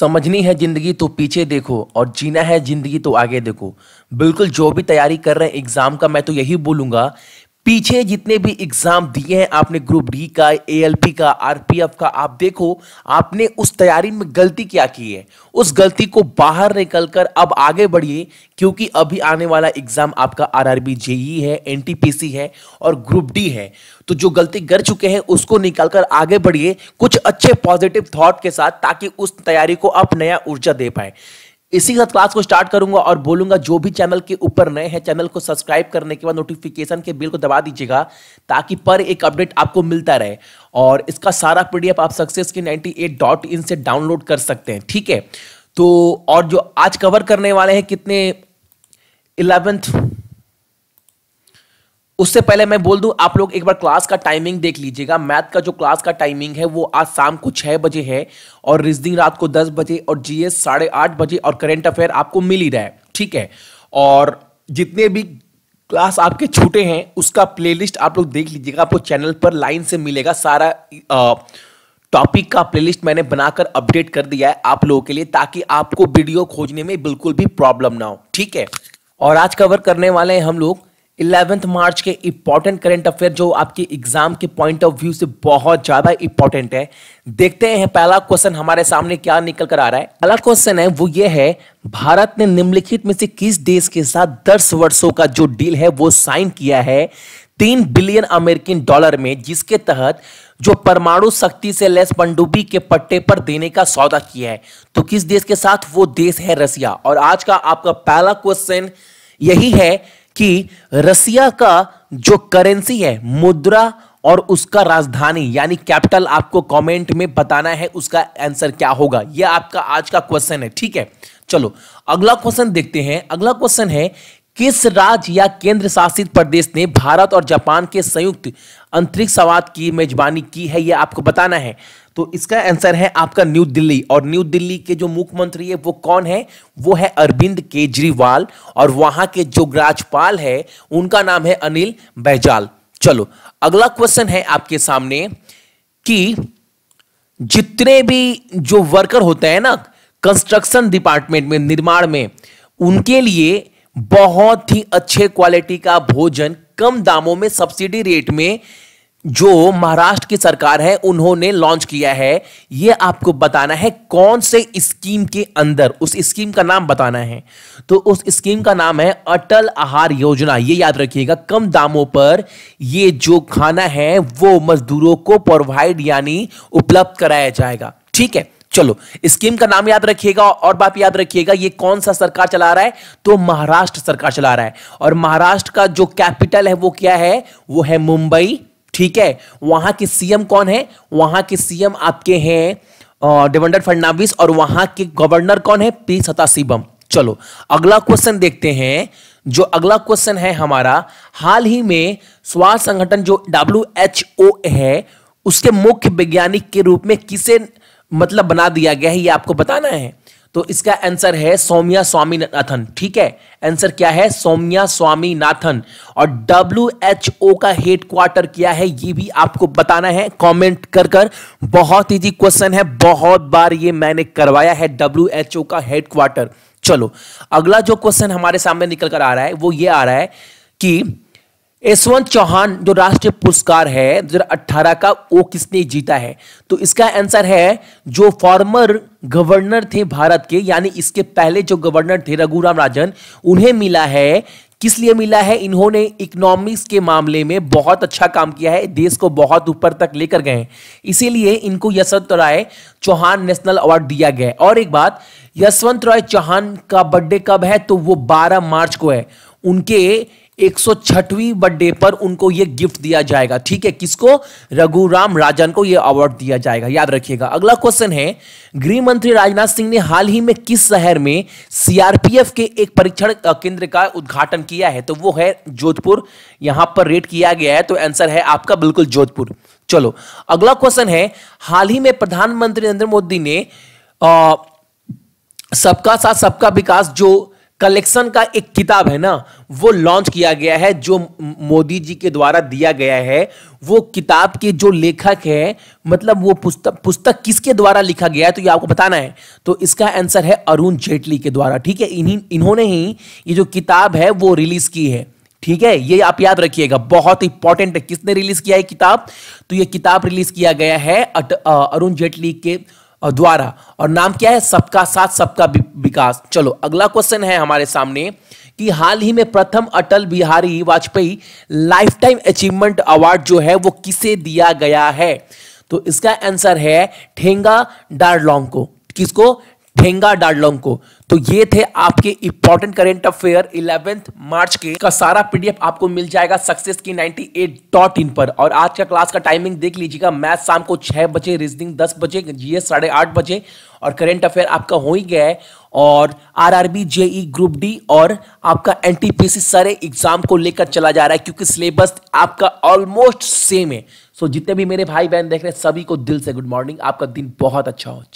समझनी है ज़िंदगी तो पीछे देखो और जीना है ज़िंदगी तो आगे देखो बिल्कुल जो भी तैयारी कर रहे हैं एग्ज़ाम का मैं तो यही बोलूँगा पीछे जितने भी एग्जाम दिए हैं आपने ग्रुप डी का ए का आर का आप देखो आपने उस तैयारी में गलती क्या की है उस गलती को बाहर निकलकर अब आगे बढ़िए क्योंकि अभी आने वाला एग्जाम आपका आर जेई e है एन है और ग्रुप डी है तो जो गलती कर चुके हैं उसको निकालकर आगे बढ़िए कुछ अच्छे पॉजिटिव थॉट के साथ ताकि उस तैयारी को आप नया ऊर्जा दे पाए इसी के साथ क्लास को स्टार्ट करूंगा और बोलूंगा जो भी चैनल के ऊपर नए हैं चैनल को सब्सक्राइब करने के बाद नोटिफिकेशन के बिल को दबा दीजिएगा ताकि पर एक अपडेट आपको मिलता रहे और इसका सारा पीडीएफ आप सक्सेस डॉट नाइन्टी से डाउनलोड कर सकते हैं ठीक है तो और जो आज कवर करने वाले हैं कितने इलेवेंथ उससे पहले मैं बोल दूं आप लोग एक बार क्लास का टाइमिंग देख लीजिएगा मैथ का जो क्लास का टाइमिंग है वो आज शाम को छः बजे है और रिजनिंग रात को दस बजे और जीएस साढ़े आठ बजे और करेंट अफेयर आपको मिल ही रहा है ठीक है और जितने भी क्लास आपके छूटे हैं उसका प्लेलिस्ट आप लोग देख लीजिएगा आपको चैनल पर लाइन से मिलेगा सारा टॉपिक का प्लेलिस्ट मैंने बनाकर अपडेट कर दिया है आप लोगों के लिए ताकि आपको वीडियो खोजने में बिल्कुल भी प्रॉब्लम ना हो ठीक है और आज कवर करने वाले हैं हम लोग इलेवेंथ मार्च के इंपॉर्टेंट करेंट अफेयर जो आपके एग्जाम के पॉइंट ऑफ व्यू से बहुत ज्यादा इंपॉर्टेंट है देखते हैं पहला क्वेश्चन हमारे सामने क्या निकल कर आ रहा है पहला क्वेश्चन है वो ये है भारत ने निम्नलिखित में से किस देश के साथ दस वर्षों का जो डील है वो साइन किया है तीन बिलियन अमेरिकन डॉलर में जिसके तहत जो परमाणु शक्ति से लेस पंडुबी के पट्टे पर देने का सौदा किया है तो किस देश के साथ वो देश है रसिया और आज का आपका पहला क्वेश्चन यही है कि रसिया का जो करेंसी है मुद्रा और उसका राजधानी यानी कैपिटल आपको कमेंट में बताना है उसका आंसर क्या होगा यह आपका आज का क्वेश्चन है ठीक है चलो अगला क्वेश्चन देखते हैं अगला क्वेश्चन है किस राज्य या केंद्र शासित प्रदेश ने भारत और जापान के संयुक्त अंतरिक्ष संवाद की मेजबानी की है यह आपको बताना है तो इसका आंसर है आपका न्यू दिल्ली और न्यू दिल्ली के जो मुख्यमंत्री है वो कौन है वो है अरविंद केजरीवाल और वहां के जो राज्यपाल है उनका नाम है अनिल बैजाल चलो अगला क्वेश्चन है आपके सामने कि जितने भी जो वर्कर होते हैं ना कंस्ट्रक्शन डिपार्टमेंट में निर्माण में उनके लिए बहुत ही अच्छे क्वालिटी का भोजन कम दामों में सब्सिडी रेट में जो महाराष्ट्र की सरकार है उन्होंने लॉन्च किया है ये आपको बताना है कौन से स्कीम के अंदर उस स्कीम का नाम बताना है तो उस स्कीम का नाम है अटल आहार योजना ये याद रखिएगा कम दामों पर ये जो खाना है वो मजदूरों को प्रोवाइड यानी उपलब्ध कराया जाएगा ठीक है चलो स्कीम का नाम याद रखिएगा और बात याद रखिएगा ये कौन सा सरकार चला रहा है तो महाराष्ट्र सरकार चला रहा है और महाराष्ट्र का जो कैपिटल है वो क्या है वो है मुंबई ठीक है वहां के सीएम कौन है वहां के सीएम आपके हैं देवेंडर फडनाविस और वहां के गवर्नर कौन है पी सतासीबम चलो अगला क्वेश्चन देखते हैं जो अगला क्वेश्चन है हमारा हाल ही में स्वास्थ्य संगठन जो डब्ल्यू एच ओ है उसके मुख्य वैज्ञानिक के रूप में किसे मतलब बना दिया गया है ये आपको बताना है तो इसका आंसर है सौम्या स्वामीनाथन ठीक है आंसर क्या है सौम्या स्वामीनाथन और डब्ल्यू एच ओ का हेडक्वार्टर क्या है ये भी आपको बताना है कमेंट कर कर बहुत इजी क्वेश्चन है बहुत बार ये मैंने करवाया है डब्ल्यू एच ओ का हेडक्वार्टर चलो अगला जो क्वेश्चन हमारे सामने निकल कर आ रहा है वो ये आ रहा है कि यशवंत चौहान जो राष्ट्रीय पुरस्कार है 2018 का वो किसने जीता है तो इसका आंसर है जो फॉर्मर गवर्नर थे भारत के यानी इसके पहले जो गवर्नर थे रघुराम राजन उन्हें मिला है किस लिए मिला है इन्होंने इकोनॉमिक्स के मामले में बहुत अच्छा काम किया है देश को बहुत ऊपर तक लेकर गए इसीलिए इनको यशवंत राय चौहान नेशनल अवार्ड दिया गया और एक बात यशवंत राय चौहान का बर्थडे कब है तो वो 12 मार्च को है उनके 106वीं बर्थडे पर उनको ये गिफ्ट दिया जाएगा ठीक है किसको रघुराम राजन को ये अवार्ड दिया जाएगा याद रखिएगा अगला क्वेश्चन है गृह मंत्री राजनाथ सिंह ने हाल ही में किस शहर में सीआरपीएफ के एक परीक्षण केंद्र का उद्घाटन किया है तो वो है जोधपुर यहां पर रेट किया गया है तो आंसर है आपका बिल्कुल जोधपुर चलो अगला क्वेश्चन है हाल ही में प्रधानमंत्री नरेंद्र मोदी ने सबका साथ सबका विकास जो कलेक्शन का एक किताब है ना वो लॉन्च किया गया है जो मोदी जी के द्वारा दिया गया है वो किताब के जो लेखक है मतलब वो पुस्तक पुस्तक किसके द्वारा लिखा गया है तो ये आपको बताना है तो इसका आंसर है अरुण जेटली के द्वारा ठीक है इन्हीं इन्होंने ही ये जो किताब है वो रिलीज की है ठीक है ये आप याद रखिएगा बहुत इंपॉर्टेंट है किसने रिलीज किया है किताब तो ये किताब रिलीज किया गया है अरुण जेटली के द्वारा और नाम क्या है सबका साथ सबका विकास चलो अगला क्वेश्चन है हमारे सामने कि हाल ही में प्रथम Atal Bihari Vajpayee lifetime achievement award जो है वो किसे दिया गया है तो इसका आंसर है ठेंगा डारलोंग को किसको ठेंगा डाडलोंग को तो ये थे आपके important current affair eleventh March के का सारा पीडीएफ आपको मिल जाएगा सक्सेस की इन पर और आज का क्लास का टाइमिंग देख लीजिएगा मैथ शाम को छह बजे रीजनिंग दस बजे जीएस साढ़े आठ बजे और करेंट अफेयर आपका हो ही गया है और R R J JE group D और आपका एन टी पी सी सारे एग्जाम को लेकर चला जा रहा है क्योंकि सिलेबस आपका ऑलमोस्ट सेम है सो जितने भी मेरे भाई बहन देख रहे हैं सभी को दिल से गुड मॉर्निंग आपका दिन बहुत अच्छा हो